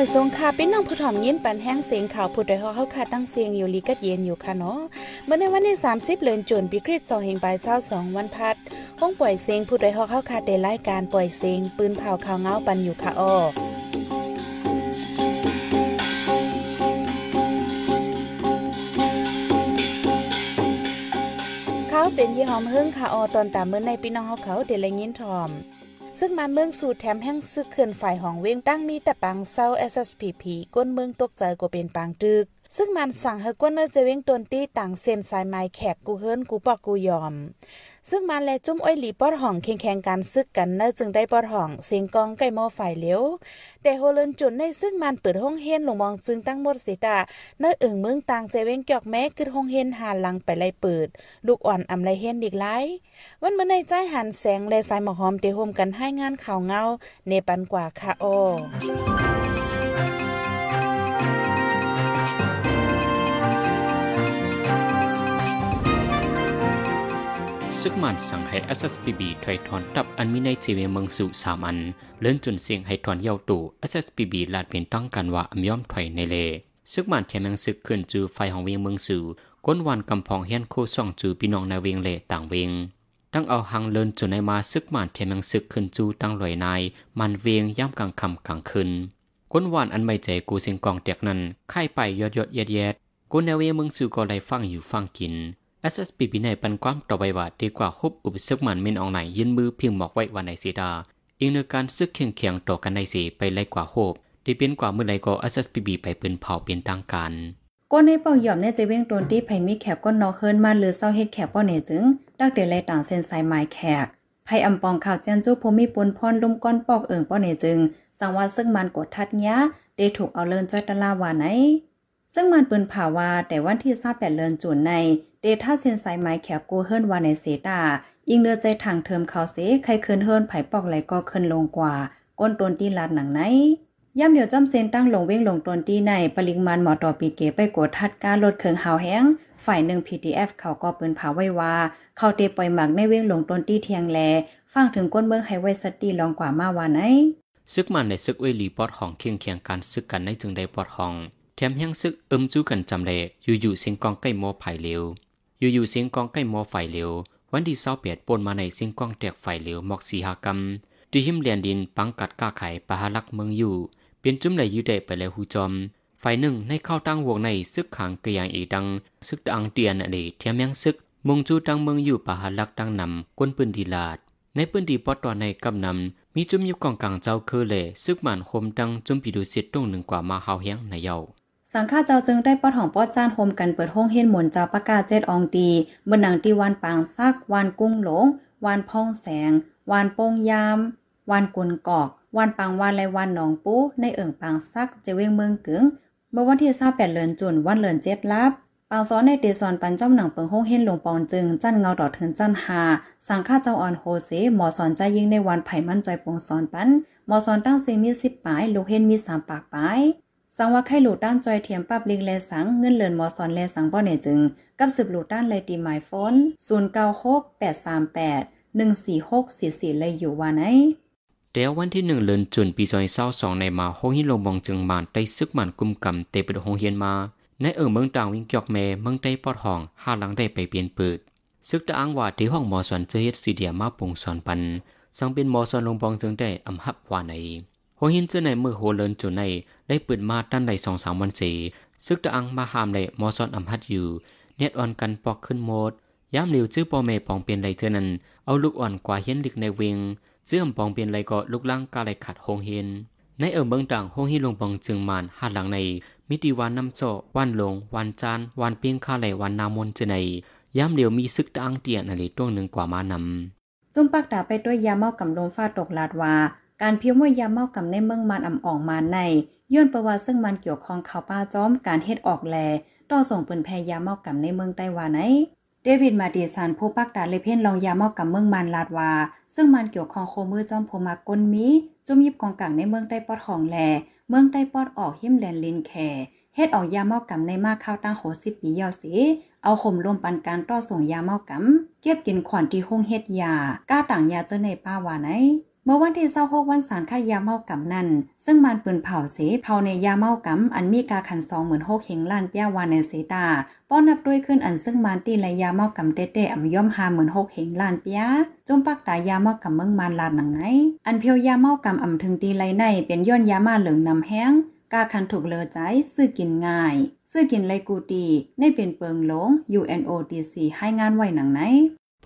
อยสงค่ะพี่น้องผู้ถ่อมยินปันแห้งเสียงข่าวผู้ใดฮอเขาคาดตั้งเสียงอยู่ลีกัดเย็นอยู่ค่ะเนาะเมื่อในวันที่30เลือนจุนปีคริสต์2แห่งบ่ายองวันพัดห้องปล่อยเสียงผู้ใดฮอเขาคาะได้รายการปล่อยเสียงปืนเผาข่าวเงาปันอยู่ค่ะอ้อเขาเป็นยี่หอมเฮิงค่ะออตอนตามเมื่อในพี่น้องเขาเดลัยยินถอมซึ่งมาเมืองสูดแถมแห้งซึกเขื่อนฝ่ายห้องเวงตั้งมีแต่ปังเศร้า SSPP ก้นเมืองตกใจกว่าเป็นปางตึกซึ่งมันสั่งเฮ้กวนเนอร์จะเว้งตนตี้ต่างเซนสายไม้แขกกูเฮิรนกูปอกกูยอม ซึ่งมัน และจุ้มอ้อยหลีป้อห่องแขีงแข่งการซึกกันเนอร์จึงได้ป้อห่องเสียงกอง ไก่หม้อายเลี้ยวแต่โฮเลนจุนในซึ่งมันเปิดห้องเฮนลงมองจึงตั้งหมดสีตาเนอร์อึ่งเมืองต่างเจเว้งเกียกแม้คือห้องเฮนหาลังไปไล่เปิด ลูกอ่อนอำไลเฮนอีกไลวันเมื่อในใจหันแสงและสายหมอกหอมเตโฮมกันให้งานข่าวเงาเนปันกว่าค่ะโอซึกมันสังให้ SSPB ถอยถอนตับอันมีในจีวิเมืองสู่สามอัน เลื่อนจนเสียงให้ถอนเยาวตู่ SSPB ลาดเป็นต้องกันว่าอย่อมถอยในเลซึกมันแทมังซึกขึ้นจูไฟของเวียงเมืองสู่ก้นวันกำพองเฮียนโคส่องจูพี่น้องในเวียงเลต่างเวียงตั้งเอาหังเลินจนในมาซึกมันแทมังซึกขึ้นจูตั้งลอยนายมันเวียงย่ำกลางคำกลางคืนก้นวันอันไม่ใจกูสิงกองเตียกนั้นไข่ไปยอดยอดเย็ดเย็ดกูในเวียงเมืองสู่ก็ไลฟังอยู่ฟังกิน s s p ีในปันความต่อไปว่าดีกว่าฮุบอุปสรรคมันมินองไหนยืนมือพิมหมบอกไว้วันในสีดา อีกเนการซึกเคียงเคียงต่อกันในสีไปไล่กว่าฮุบดีเป็นกว่าเมื่อไรก็ s s p ีไปปืนเผาเปลี่ยนต่างกันก้นในเป่าหย่อมเนี่ยจะเว้งโดนที่ไผมีแขกก้นนอเฮิรนมาหรือเศร้าเฮ็ดแขกป้อเนื่ยจึงดักเดลัยต่างเซนสายหมายแขกไผอำปองข่าวแจ้นจู้พมิปนพรลุ่มก้อนปอกเอิงป้อนเนื่ยจึง สังว่าซึ่งมันกดทัดเนี้ยได้ถูกเอาเลินจ้อยตะลาวาไหนซึ่งมันปืนผ่าวาแต่วันที่ทราบแปดเลินจุนในเดท่าเซนสายไม้แขวกูเฮิรนวานในเซตาอิงเนือใจทางเทิมเขาเซใครเคินเฮิรนไผปอกไหลก็เคินลงกว่าก้นตนตีลาดหนังไหนย่ำเดียวจำเซนตั้งลงเว้งลงตนตีใน ปริงมันหมอต่อปีเกไปกดทัดการลดเคิงหาวแห้ง ฝ่ายหนึ่ง PDF เขาก็ปืนผาไว้ว่าเขาเตปล่อยหมักในเว้งลงตนตีเทียงแลฟังถึงก้นเมืองไฮไวสตีลองกว่ามาวานไอซึกมันในซึกเวลีปอดของเคียงเคียงการซึกกันในจึงได้ปอดของ แถมยังซึกเอิมจู้กันจำเลยอยู่่เสียงกองใกล้โมไผยเลวอยู่อย่เสียงกองใกล้หมอไฟเหลว วันที่เส้าเปียดปนมาในเสียงกองแตกไฟเหลวหมอกสีหากรรมที่หิมเลียนดินปังกัดก้าไขปะหาลักเมืองอยู่ เปลี่ยนจุ้มไนลยืดเดไปแล้วหูจอมไฟหนึ่งในเข้าตั้งวงในซึกขังกระยางอีดังซึกตังเตียนอดีเทียมยังซึกมงจูตังเมืองอยู่ปะหาลักตั้งนำก้นปืนดีลาด ในปืนดีปอตอในกำนำมีจุ้มยุบกองกลางเจ้าคือเล่ซึกหมันคมดังจุ้มปีดูสิตตรงหนึ่งกว่ามาเฮาเฮียงในเยา้าสังฆาเจ้าจึงได้ปอดของปอดจ้านโฮมกันเปิดห้องเฮ็ดหมุนเจ้าปากกาเจ็ดองดี เมื่อหนังตีวันปางซัก วันกุ้งหลง วันพ่องแสง วันโป้งยามวันกุนกอก วันปางวันและวันหนองปูในเอิ่งปางซักเจเวงเมืองกึ๋งเมื่อวันที่าแปดเลือนจุนวันเลือนเจ็ดลับปางซ้อนในเตซอนปันจ้าหนังเปิงห้องเฮ็ดหลงปองจึงจันเงาดอดเถินจันหาสังฆาเจ้าอ่อนโฮเซหมอสอนใจยิ่งในวันไผ่มั่นใจปงสอนปันหมอสอนตั้งเซมีสิบปลายลูกเฮ็ดมีสามปากปลายสังว่าไข่หลูดด้านจอยเถียมปับลิงแลสังเงินเลินหมอสอนแลสังบ่เนี่ยจึงกับสืบหลูดด้านเลยตีหมายฟ้นศูนย์เก้าหกแปดสามแปดหนึ่งสี่หกสี่สี่เลยอยู่ว่าไหนเดี๋ยววันที่หนึ่งเลินจุนปีซอยเศร้าสองในมาห้องฮิโลบองจึงมานได้ซึกมันกุมกำเตปิดห้องเฮียนมา ในเอ่อเมืองต่างวิ่งจอกเมเมืองใต้ปอดห้องห้าหลังได้ไปเปลี่ยนปืดซึกตะอังว่าที่ห้องหมอสอนเจเฮ็ดสีเดียมาปงสอนปันสังเป็นหมอสอนลงบองจึงได้อำหับว่าในห้องเฮียนเจอในเมื่อโฮเลินจุนในได้ปืนมาตั้นในสองสามวันเสีซึกตะอังมาหามเหลมอซอนอัมพัดอยู่เน็ตอ่อนกันปอกขึ้นโมดย้ำเหลียวจื้อปอเมปองเปลี่ยนไหลเจอนั้น เอาลูกอ่อนกว่าเฮียนลึกในเวงเชื่อมปองเปลี่ยนไหลก็ลูกล่างกาไหลขัดโฮงเฮนในเอิมเบิงต่างหองฮีลงปองจึงมานหาหลังใน มิติวันน้ำโจวันลง วันจานวันเปียงคาไหลวันนามนจะในย้ำเหลียวมีซึกตะอังเตียนอะไรตัวหนึ่งกว่ามานำจุ่มปากดาไปด้วยยาเมากำลมฟ้าตกลาดวาการเพิมพว่ายาเมากำในเมืองมันอ่ำอ่องมาในย้อนประวัติซึ่งมันเกี่ยวข้องข่าวป้าจ้อมการเฮ็ดออกแลต่อส่งปืนแพยาเมากำในเมืองไต้หวันไหนเดวิดมาดิสันผู้ปักดาเลเพนลองยาเมากับเมืองมันลาดวาซึ่งมันเกี่ยวข้องโคมือจ้อมโพมากลมีจุ่มยิบกองกลางในเมืองใต้ปอดของแล เมืองใต้ปอดออกหิมแลนลินแคเฮ็ดออกยาเมากับในมากข้าวตั้งโหสิบปียาวสิเอาข่มลมปันการต่อส่งยาเมากับเก็บกินขวัญที่ห้องเฮ็ดยา ก้าต่างยาเจอในป้าวาไหนมื่อวันที่ห6วันสารคดยาเมากำนั่น ซึ่งมันปืนเผาเสเผาในยาเมากำอันมีกาขันสองเหมือนหกเฮงล้านเปี้ยวานในเสตาป้อนนับด้วยขึ้นอันซึ่งมันตีในยาเมากำเตเตอำย่อมหาเหมือนหกเฮงล้านเปี้ยจมปักตายาเมากำเมืองมันลานหนังไหน อันเพียวยาเมากำอำถึงตีไรในเป็นย้อนยามาเหลืองนำแห้งกาคันถูกเลอใจซื้อกินง่าย ซื้อกินไรกูตีในเป็นเปิงหลง UNOTC ให้งานไว้หนังไหน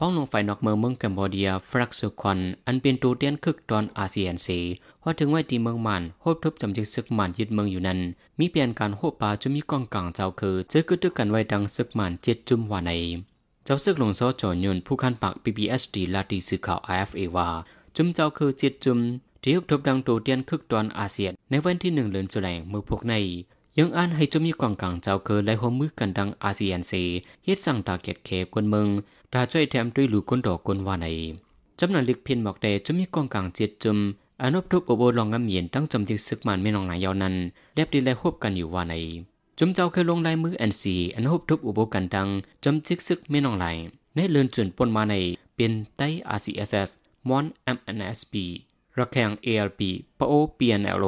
พ้องลงไฟนอกเมืองเมืองกัมพูชดียฟรักซุควันอันเป็นตูเตียนคึกตอนอาเซียนสีพอถึงไว้ที่เมืองมันโฮบทบจำจึกซึกมันยึดเมืองอยู่นั้น มีเปลี่ยนการโฮบปาจุมีกองกลางเจ้าคือเจอกึดตึกกันไว้ดังซึกมันเจ็ดจุมว่าใน เจ้าซึกหลงโซจอนยนผู้ขันปาก PBSD ลาตีสื่อข่าว IFA ว่า จุมเจ้าคือเจ็ดจุมที่ฮบทบดังตูเตียนคึกตอนอาเซียนในวันที่หนึ่งเดือนสุแรยเมื่อพวกในยังอ่านให้จมีกว่างกลางเจ้าเกิดและหัวมือกันดังอาเซียนซีเฮ็ดสั่งตาเกตดเคบกวนเมืองตาช่วยแถมด้วยหลูกคนดอกคนว่าใน จำนวนลึกเพียนบอกแต่จมีกว่างกลางเจ็ดจมอานบทุบอบโอลองงำเหียน ตั้งจำจิกซึกมันไม่นองหนายาวนั้น แลบดีแลควบกันอยู่ว่าใน จมเจ้าเคยลงลายมือแอนซีอันฮบทุบอุโบกันดังจำจิกซึกไม่นองไหลในเลื่อนจวนปนมาใน เป็นไต้สเอส มอนออมนเอสบี ระแคงเอลปะโอ็นอลโอ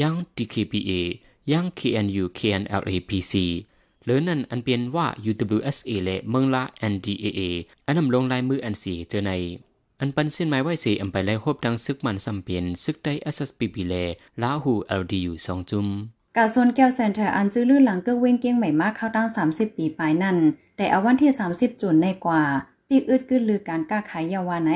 ยังดีเคพีเอยัง KNU KNLAPC หรือนั่นอันเปียนว่า UWSA และเมืองละ NDAA อันนำลงลายมืออันสีเจอใน อันปันเส้นไม้ไว้สีอันไปไล่หบดังซึกมันสัมเปียนซึกได้ SSPP แลลาหู LDU สองจุมกาโซนแก้วเซนเตอร์อันจื้อลื่นหลังเกื้อเว้งเกี้ยงใหม่มากเข้าตั้ง 30 ปีปลายนั่น แต่เอาวันที่ 30 จุนในกว่า ปีอึดกึ้นลือการกล้าขายยาวาไหน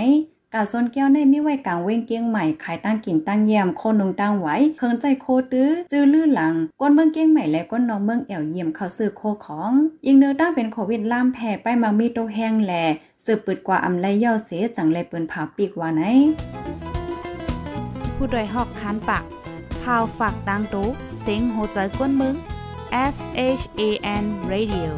กาซนแก้วในไม่ไว้กลางเว้นเกียงใหม่ขายตั้งกินตั้งแยมโคนุงตั้งไว้ เคิงใจโคตื้อจื้อลื่นหลังก้นเมืองเกียงใหม่และก้นน้องเมืองแอวเยี่ยมเขาซื้อโคของ ยิงเนื้อตั้งเป็นโควิดล่ามแผ่ไปมามีโตแห้งแหล่สืบปืดกว่าอำไลเย่าเสจังเลยปืนผาปีกว่าไหนผู้โดยหอกคันปากพาวฝากดังตุ้เซ็งโหใจก้นมึง S H A N Radio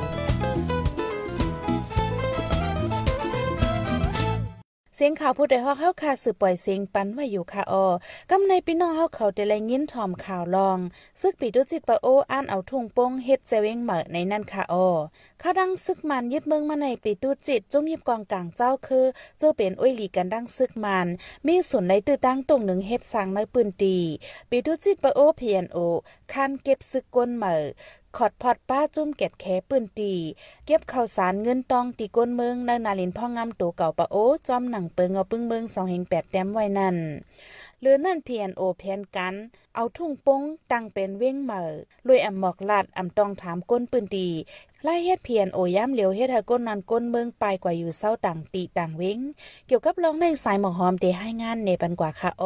เสียงข่าวผู้ใดฮอกเฮาค่ะสืบปล่อยเสียงปันไว้อยู่ค่ะออกำในพี่น้องเฮาเขาได้แลยินถ่อมข่าวลอง ซึกปีดูจิตปะโออ่านเอาทุ่งโป้งเฮ็ดเจเวงเหมอในนั่นค่ะออข้าดังซึกมันยึดเมืองมาในปีดูจิต จุ่มยิบกองกลางเจ้าคือเจ้าเป็นอ้วยหลีกันดังซึกมัน มีส่วนในตื้อตั้งตรงหนึ่งเฮ็ดสร้างในปืนตีปีดูจิตปะโอเพียนโอ คันเก็บซึกกวนเหมอขอดพอดป้าจุ้มเก็ดแขปืนตีเก็บข่าวสารเงินตองตีก้นเมืองนางนาลินพ่องามตัวเก่าปะโอ้จอมหนังเปิงเอาปึ้งเมืองสองเฮงแปดแต้มไว้นั่นเลือนั่นเพียนโอเพียนกัน เอาทุ่งปงตั้งเป็นเว้งเหม่อลุยอ่ำหมอกลาดอ่ำตองถามก้นปืนตีไล่เฮ็ดเพียนโอย้ำเหลียวเฮ็ดให้ก้นนันก้นเมืองไปกว่าอยู่เศร้าต่างตีต่างเว้งเกี่ยวกับรองในสายหมอกหอมเตให้งานในปันกว่าค่ะโอ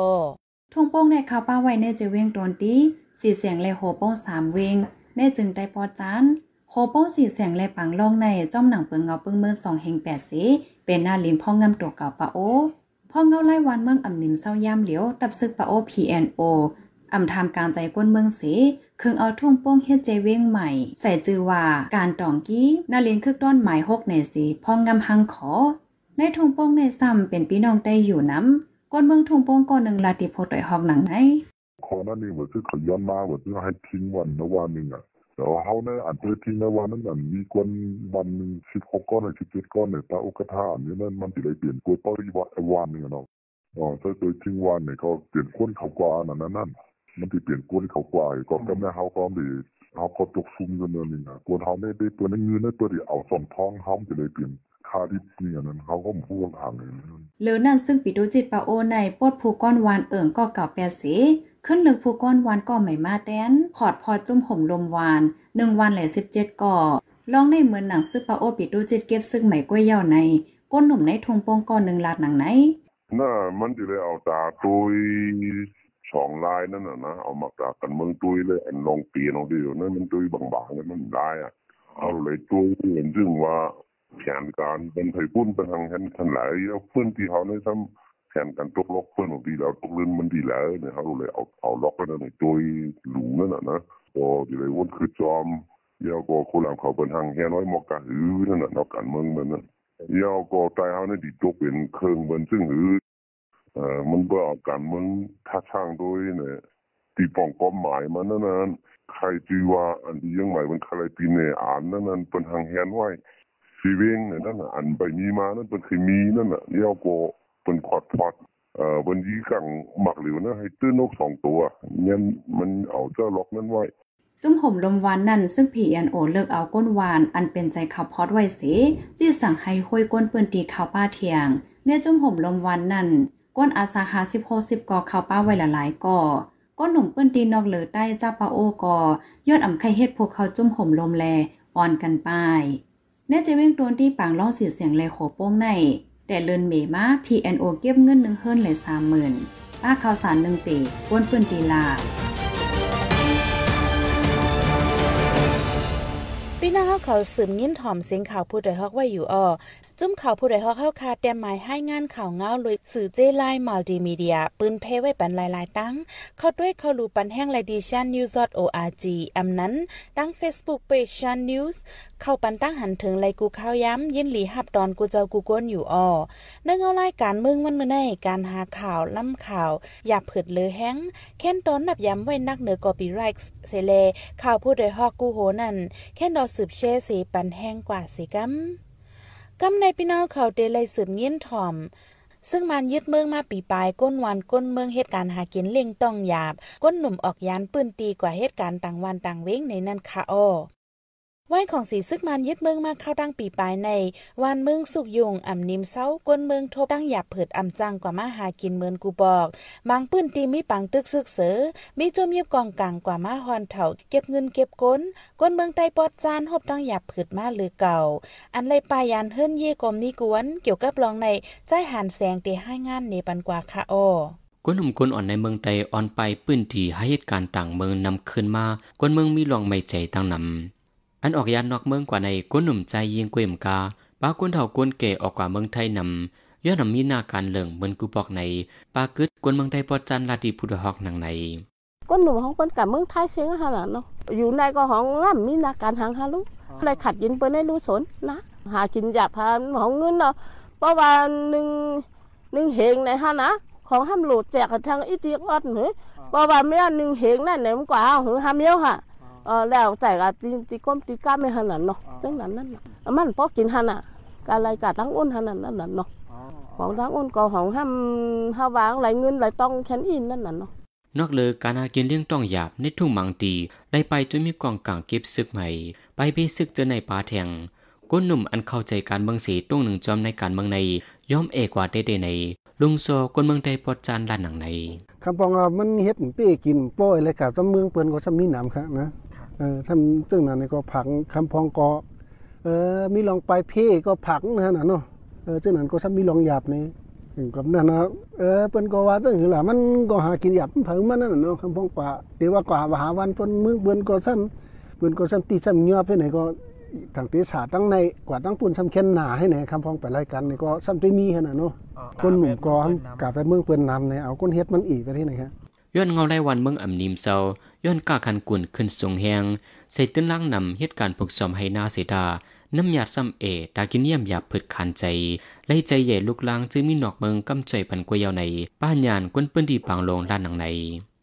ทุ่งโป้งใน่าป้าไว้เนจะเว้งโดนตีสี่เสียงเลยโหโป้งสามเว้งแน่จึงได้ปอจานโคโป้สีแสงและปังล่องในจ้อมหนังเปิงเงาเปิงเมืองสองแห่งแปดสีเป็นหน้าลิมพ่องงามตัวเก่าปะโอพ่อเงาไล่วันเมืองอ่ำนินเศร้าย่ามเหลียวตับซึกปะโอพีแอนโออ่ำทำการใจก้นเมืองเสคึงเอาทุ่งโป้งเฮ็ดเจเว้งใหม่ ใส่จือว่าการตองกี้นาลินคึกต้นหมายหกในสีพ่องงาหังขอ ในทุ่งโป้งในซ้ำเป็นพี่น้องได้อยู่น้ำก้นเมืองทุ่งโป้งก้อนหนึ่งลาติโพต่อยหอกหนังไหนขานั่นี่งเหมือนที่เขาย้อนมาเหมือนที่ให้ทิ้งวันนะวันหนึ่งอ่ะแต่เขาเนี่ยอันเดียทิ้งในวันนั้นอ่ะมีคนวันหนึ่งสิบหกก้อนหรือสิบเจ็ดก้อนในตาอุกทาอันนี้นั่นมันติดอะไรเปลี่ยนกลัวต้อยวันวันหนึ่งเนาะอ๋อถ้าโดยทิ้งวันเนี่ยก็เปลี่ยนก้นเขากว่านั่นนั่นนั่นมันติดเปลี่ยนก้นเขากว่าก็ก็แม่เขาก็ดีเขาก็ตกซุ่มกันเั่นอ่ะกลัวเขาไม่ได้ตัวนั้นเงินได้ตัวเดียวสองท้องเขาติอะไรเปลี่ยนคาดิบเนี่ยนั่นเขาก็มพูดทางัลนเลยนั่นซึ่งปิดูจิตปาโอในปดผูก้อนวานเอิงก็เก่าแปรสีขึ้นลึกผู้ก้อนวานก่อใหม่มา แดน ขอดพอจุ่มห่มลมวานหนึ่งวันแหล่สิบเจ็ดก่อลองในเหมือนหนังซึอปลาโอปิดดูจิตเก็บซึ่งไหมก้วยเย่าใน ก้นหนุ่มในทงปงก้อนหนึ่งลาดหนังไหน น่ามันจะเลยเอาตาตุยสองลายนั่นน่ะนะ เอามาตากันเมืองตุยเลยอันลองปีนองเดียวนั่นมันตุยบางๆนั่นมันได้อ่ะ เอาเลยตุยเห็นซึ่งว่าแผนการเป็นไทยปุ้นเป็นทางทันหลายเพื้นที่เขาในซ้ำแทนกันตกล็อกเพื่อนมันดีแล้วตกเรื่องมันดีแล้วเนี่ยเขาเลยเอาเอาล็อกกันในตัวหลุมนั่นนะพอดีเลยวุ่นคือจอมยาวกาคนหลังเขาเป็นหางแห่น้อยมอกระหือนั่นน่ะนอกกันเมืองมันนะยาวก็ตายเขาในดีตกเป็นเครื่องบนซึ่งหือเอ่อมันก็ออกกันมึงท่าช่างด้วยเนี่ยตีปองก้อ็หมายมันนั่นนั่นใครจีว่าอันียังใหม่เปนใครปีเนี่ยอ่านนั่นนั่นเป็นหางแห่นไว้สีเวงเนี่ยนั่นอ่านไปมีมานั่นเป็นเคยมีนั่นน่ะย่าวก็็นพอดพอดเอ่อวันยี้กังหมักหลิวนะให้ตื้นนกสองตัวเนี่ยมันเอาเจ้าล็อกนั่นไว้ จุ้มห่มลมวานนั่นซึ่งผีอันโอ เลิกเอาก้นวานอันเป็นใจข่าวพอดไว้สิจี้สั่งให้ห้วยก้นเปืนตีข่าวป้าเทียง เนี่ยจุ้มห่มลมวานนั่นก้นอาสาหาสิบหกสิบกอข่าวป้าไว้ละหลายกอก้นหนุ่มเปืนตีนอกเหลือใต้เจ้าปาโอกอยอดอ่ำไข่เฮ็ดพวกเขาจุ้มห่มลมแลอ่อนกันไปเนี่ยจะเว้งตัวที่ปางล่อเสียเสียงแลโขโป้งในแต่เลินเมมา PNO เก็บเงินหนึ่งเฮิรนเลยสามหมื่นป้าข่าวสารหนึ่งปีอ้วนปืนตีลาพีหน้าขาเขาสืบยิ้นถ่อมเสียงข่าวผู้ใดฮอกไว้อยู่ออจุ้มข่าวผู้ใดฮอกเข้าคาแต้มหมายให้งานข่าวเงาเลยสื่อเจไลน์มัลติมีเดีย ปืนเพไว้ปันหลายๆตั้ง เข้าด้วยเข้ารูปันแห้งไลดิชันนิวส์อ r g อำนั้นตั้งเฟซบุ๊กเพจชันนิวส์เข้าปันตั้งหันถึงไลกูข่าวย้ำยินหลีฮับดอนกูเจ้ากูก้นอยู่ออเนื่องเอารายการเมืองมันมื่อในการหาข่าวล่ำข่าวอย่าเผิดเลยแห้งแค่นตอนนับย้ำไว้นักเหนือกอปีไรส์เซเลข่าวผู้ใดฮอกกูโหนั่นแค่นดอสืบเชสีปันแห้งกว่าสีกัมกัมในพี่น้องเขาเดลัยสืบเงี้ยนถ่อม ซึ่งมันยึดเมืองมาปีปลายก้นวันก้นเมืองเหตุการณ์หากินเล่งต้องหยาบ ก้นหนุ่มออกยานปืนตีกว่าเหตุการณ์ต่างวันต่างเว้งในนั่นคาะอไวยของสีซึกมันยึดเมืองมาเข้าดั้งปีปลายในวันเมืองสุกยุงอ่ำนิมเซากวนเมืองทบดั้งหยาบเผิดอ่ำจังกว่ามาหากินเมือนกูบอกบางปื้นตีมีปังตึกซึกเสือมีจมเย็บกองกลางกว่ามาฮอนเถาเก็บเงินเก็บก้นกวนเมืองไตปอดจานหบดั้งหยาบเผิดมาหรือเก่าอันไรปายันเฮิรนเย่กรมนี้กวนเกี่ยวกับรองในใจหันแสงเตให้งานในปันกว่าคาะโอกวนหนุ่มกวนอ่อนในเมืองไตอ่อนไปปื้นที่ให้เหตุการณ์ต่างเมืองนำขึ้นมากวนเมืองมีลองไม่ใจตั้งนำอันออกยานนอกเมืองกว่าในก้นหนุ่มใจยิงกุ้มกาป้าก้นเถาก้นเก๋ออกกว่าเมืองไทยนำย้อนนำมีนาการเหลืองเหมือนกูบอกในป้ากึดก้นเมืองไทยปอจันลาดีพุทธหอกหนังในก้นหนุ่มของก้นกับเมืองไทยเสียงฮาล่ะเนาะอยู่ในก็ของร่ำมีนาการหางฮาลุอะไรขัดยินเปิ้นรู้สนนะหากินอยากพาของเงินเนาะเพราะว่าหนึ่งหนึ่งเหงในฮะนะของห้ามหลุดแจกทางอิติอัดเหรอเพราะว่าเมื่อหนึ่งเหงนั่นหนมันกว่าหรวอห้ามเยอะ่ะเออแล้วแต่ก็ตีตีก้มตีก้ามไม่หันนันเนาะจังนั้นนั่นน่ะมันพอกินหันอ่ะกอะไรกรทั้งอ้นหันนั่นนั่นนเนาะ ของทั้งอ้นก็ของห้ามห้าวางไหลเงินไหลต้องแค้นอินนั่นน่ะเนาะนอกเลยกการหากินเลี้ยงต้องหยาบในทุ่งมังตี ได้ไปจนมีกองกลางเก็บซึกใหม่ ไปเบซึกเจอในป่าแทงก้นหนุ่มอันเข้าใจการเมืองสีตุ้งหนึ่งจอมในการเมืองในย่อมเอกว่าได้ในลุงโซก้นเมืองใดปอดจานด้านหนังในคำปองเรามันเฮ็ดเป้กินป้อยเลยกับจำเมืองเปิ่นก็จำมีหนามครับนะเออทำซึ่งนั่นนี่ก็ผังคำพองกอเออมีลองไปเพ่ก็ผังนะน่ะเนาะ เออซึ่งนั่นก็ซ้ำมีลองหยาบนี่ถึงกับนั่นนะเออเปิ้นก็ว่าตเ้งหือล่ะมันก็หากินหยาบเพิ่มมันนั่นน่ะเนาะคำพองกว่า เดี๋ยวว่ากว่าหาวันเปิ้นมึงเปิ้นก็ซ้ำเปิ้นก็ซ้ำตีซ้ำเหงื่อไหนก็ทางตีศาสตร์ตั้งในกว่าตั้งปุ่นซ้ำเค็นหนาให้ไหนคำพองไปรายการนี่ก็ซ้ำที่มีขนาดเนาะ คนหนุ่มกอกลับไปเมืองเปื้อนนำในเอาคนเฮ็ดมันอีกไปที่ไหนครับย้อนเงาได้วันเมืองอ่ำนิมเซาย้อนกาขันกุนขึ้นสูงแหงใส่ตื้นล่างนำเหตุการณ์ผกอมให้นาเสดาน้ำยาซ้ำเอตากินเยี่ยมหยาบผืดขันใจไล่ใจใหญ่ลูกลางจึงมีหนอกเมืองกำจ่อยพันกวยาวใน ป้านยานกวนปื้นดีปางลงด้านหนังใน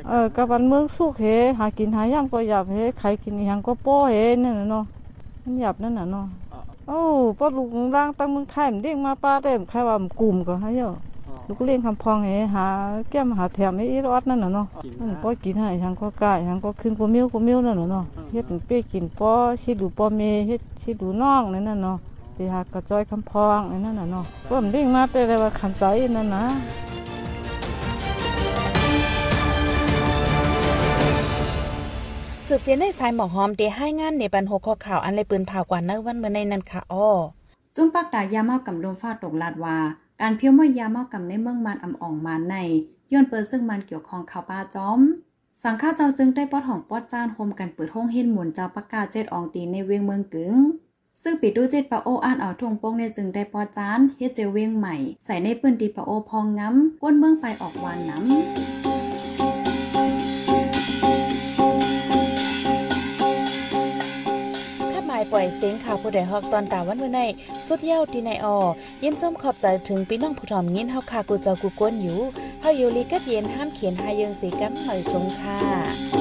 เออกับวันเมืองสุกเฮหากินหาย่างก็หยาบเฮใครกินยังก็ป้อเฮนั่นน่ะเนาะมันหยาบนั่นน่ะเนาะโอ้ป้อลูกล่างตั้งเมืองไทยมันเด้งมาป้าเต็มใครว่ามกลุ่มก็ให้เยอะลูกเลี้ยงคำพองเหหาแก้มหาแถมไอ้รอดนั่นน่ะเนาะนั่นป้อกินให้ทางก็กายทางก็ขึ้นกูมิ้วกูมิ้วนั่นน่ะเนาะเฮ็ดเป้กิน ป้อชิดูป้อเมเฮ็ดชิดูน้องนั่นน่ะเนาะที่หากระจอยคำพองนั่นน่ะเนาะก็มเลี้ยงมาเป็นอะไรว่าขันใจนั่นนะ สืบเสียในสายหมอกหอมเดให้งานในบันหกข้อข่าวอันเลยปืนผ่ากว่าเนื้อวันเมื่อในนั้นค่ะ อ้อ จุ้มปากดา ยามากกับโดนฟาดตกลาดว่าการเพียวเมื่อยาเมากบในเมืองมันอ่ำอ่องมานในย้อนเปิดซึ่งมันเกี่ยวข้องข่าวป้าจอม สังฆาเจ้าจึงได้ป้อดหองป้อดจานโฮมกันเปิดห้องเฮ็นหมุนเจ้าประกาศเจ็ดอองตีในเวียงเมืองกึ๋งซึ่งปิดดูเจ็ดปะโออ่านเอาทงโป้งเนี่ยจึงได้ป้อดจานเฮ็ดเจเวียงใหม่ใส่ในปืนตีปะโอพองง้ำก้นเมืองไปออกวานน้ำเสียงข่าวผู้ใดฮอกตอนตาวันเมื่อในสุดเย้าที่ในออย็นชมขอบใจถึงพี่น้องผู้ทอมยินเฮาค่ะกูเจ้ากูกวนอยู่ เฮาอยู่ลีกัดเย็นห้ามเขียนหาเยิงสีกัาหน่อยสงค่ะ